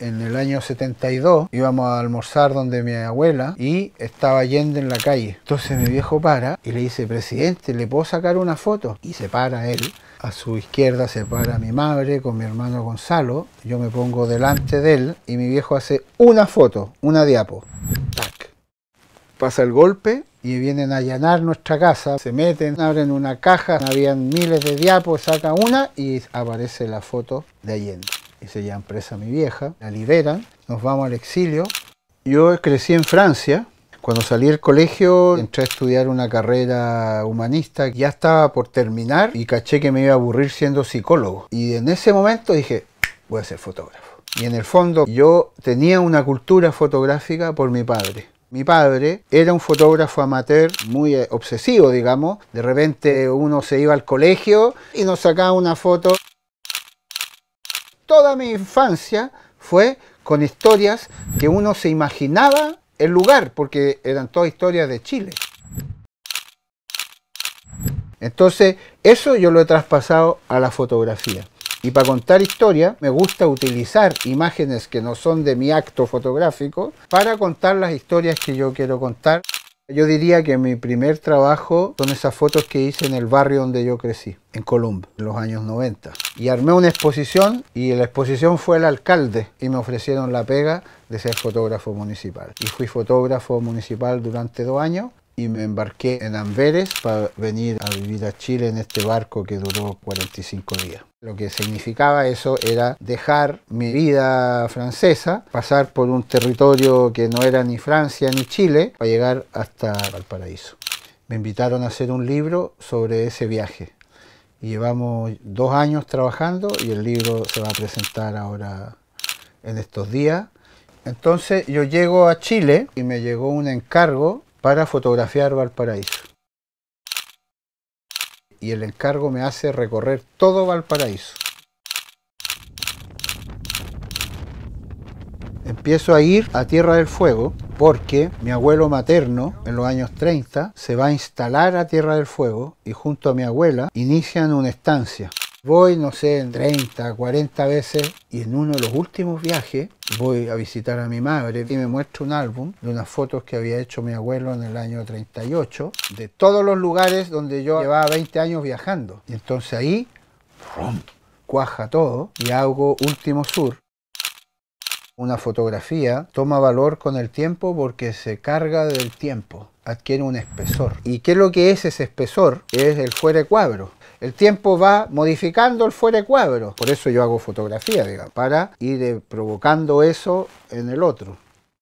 En el año 72 íbamos a almorzar donde mi abuela y estaba yendo en la calle. Entonces mi viejo para y le dice, presidente, ¿le puedo sacar una foto? Y se para él. A su izquierda se para mi madre con mi hermano Gonzalo. Yo me pongo delante de él y mi viejo hace una foto, una diapo. ¡Tac! Pasa el golpe y vienen a allanar nuestra casa. Se meten, abren una caja, habían miles de diapos, saca una y aparece la foto de Allende y se llama presa mi vieja, la liberan, nos vamos al exilio. Yo crecí en Francia, cuando salí del colegio entré a estudiar una carrera humanista, ya estaba por terminar y caché que me iba a aburrir siendo psicólogo. Y en ese momento dije, voy a ser fotógrafo. Y en el fondo yo tenía una cultura fotográfica por mi padre. Mi padre era un fotógrafo amateur muy eh, obsesivo, digamos. De repente uno se iba al colegio y nos sacaba una foto toda mi infancia fue con historias que uno se imaginaba el lugar, porque eran todas historias de Chile. Entonces, eso yo lo he traspasado a la fotografía. Y para contar historias, me gusta utilizar imágenes que no son de mi acto fotográfico para contar las historias que yo quiero contar. Yo diría que mi primer trabajo son esas fotos que hice en el barrio donde yo crecí, en Colombia, en los años 90. Y armé una exposición y la exposición fue el alcalde y me ofrecieron la pega de ser fotógrafo municipal. Y fui fotógrafo municipal durante dos años y me embarqué en Amberes para venir a vivir a Chile en este barco que duró 45 días. Lo que significaba eso era dejar mi vida francesa, pasar por un territorio que no era ni Francia ni Chile, para llegar hasta Valparaíso. Me invitaron a hacer un libro sobre ese viaje. llevamos dos años trabajando y el libro se va a presentar ahora en estos días. Entonces yo llego a Chile y me llegó un encargo para fotografiar Valparaíso. Y el encargo me hace recorrer todo Valparaíso. Empiezo a ir a Tierra del Fuego porque mi abuelo materno en los años 30 se va a instalar a Tierra del Fuego y junto a mi abuela inician una estancia Voy, no sé, en 30, 40 veces y en uno de los últimos viajes voy a visitar a mi madre y me muestra un álbum de unas fotos que había hecho mi abuelo en el año 38 de todos los lugares donde yo llevaba 20 años viajando. Y entonces ahí, ¡rum! cuaja todo y hago Último Sur, una fotografía toma valor con el tiempo porque se carga del tiempo, adquiere un espesor. ¿Y qué es lo que es ese espesor? Es el fuere cuadro. El tiempo va modificando el fuere cuadro. Por eso yo hago fotografía, digamos, para ir eh, provocando eso en el otro.